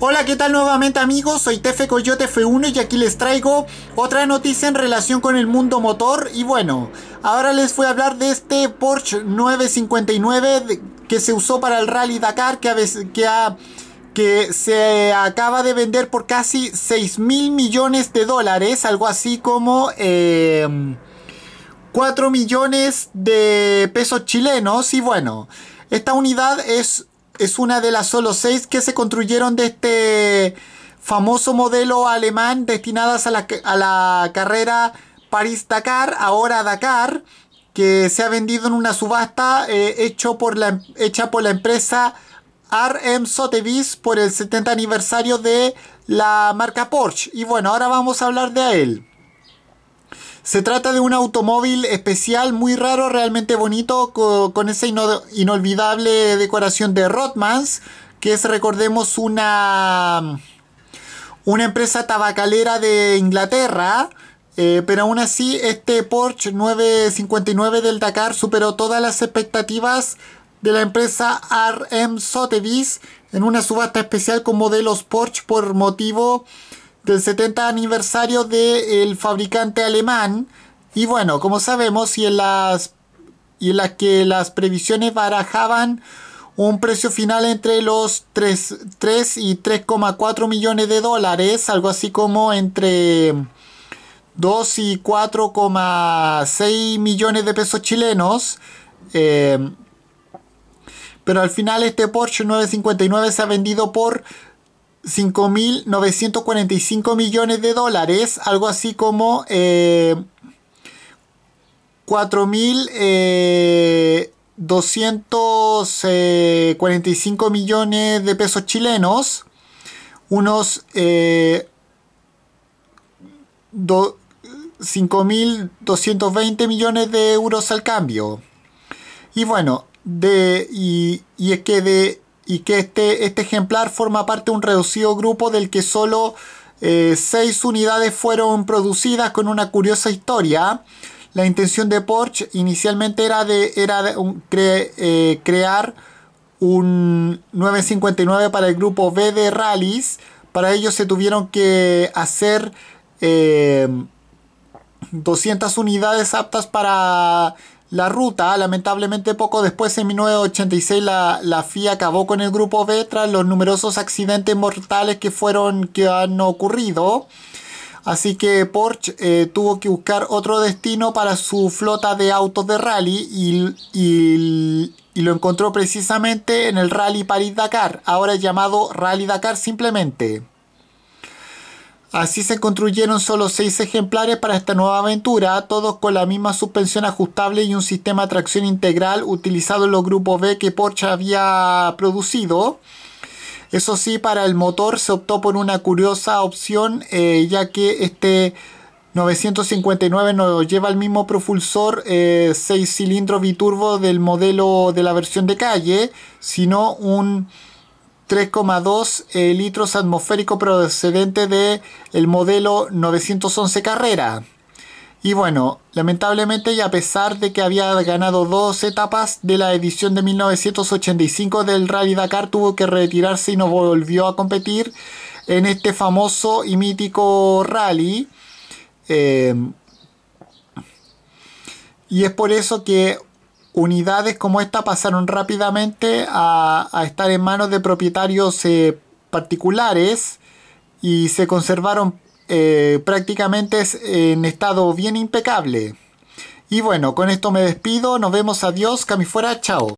Hola, ¿qué tal nuevamente amigos? Soy Tefe Coyote F1 y aquí les traigo otra noticia en relación con el mundo motor. Y bueno, ahora les voy a hablar de este Porsche 959 que se usó para el Rally Dakar que, se acaba de vender por casi 6 mil millones de dólares, algo así como... 4 em, millones de pesos chilenos y bueno, esta unidad es es una de las solo seis que se construyeron de este famoso modelo alemán destinadas a la, carrera paris dakar ahora Dakar, que se ha vendido en una subasta eh, hecho por la, em-, hecha por la empresa RM Sotheby's por el 70 aniversario de la marca Porsche. Y bueno, ahora vamos a hablar de él. Se trata de un automóvil especial, muy raro, realmente bonito, con, esa inolvidable decoración de Rotmans, que es, recordemos, una, una empresa tabacalera de Inglaterra. Eh, pero aún así, este Porsche 959 del Dakar superó todas las expectativas de la empresa RM Sotheby's en una subasta especial con modelos Porsche por motivo del 70 aniversario del fabricante alemán. Y bueno, como sabemos, y en las y en las que las previsiones barajaban un precio final entre los 3, 3 y 3,4 millones de dólares, algo así como entre 2 y 4,6 millones de pesos chilenos. Eh, pero al final este Porsche 959 se ha vendido por 5.945 millones de dólares, algo así como eh, 4.245 eh, millones de pesos chilenos, unos eh, 5.220 millones de euros al cambio. Y bueno, de, y es que de y que este, este ejemplar forma parte de un reducido grupo del que solo eh, seis unidades fueron producidas con una curiosa historia. La intención de Porsche inicialmente era, de, era eh, crear un 959 para el grupo B de rallies. Para ello se tuvieron que hacer 200 eh, unidades aptas para la ruta. Lamentablemente poco después, en 1986, la, FIA acabó con el grupo B tras los numerosos accidentes mortales que, fueron, que han ocurrido. Así que Porsche eh, tuvo que buscar otro destino para su flota de autos de rally y, lo encontró precisamente en el Rally París-Dakar, ahora llamado Rally Dakar simplemente. Así se construyeron solo seis ejemplares para esta nueva aventura, todos con la misma suspensión ajustable y un sistema de tracción integral utilizado en los grupos B que Porsche había producido. Eso sí, para el motor se optó por una curiosa opción, eh, ya que este 959 no lleva el mismo propulsor 6 eh, cilindros biturbo del modelo de la versión de calle, sino un 3,2 litros atmosférico procedente del modelo 911 Carrera. Y bueno, lamentablemente y a pesar de que había ganado dos etapas de la edición de 1985 del Rally Dakar, tuvo que retirarse y no volvió a competir en este famoso y mítico rally. Eh, y es por eso que unidades como esta pasaron rápidamente a, estar en manos de propietarios eh, particulares y se conservaron eh, prácticamente en estado bien impecable. Y bueno, con esto me despido, nos vemos, adiós, fuera, chao.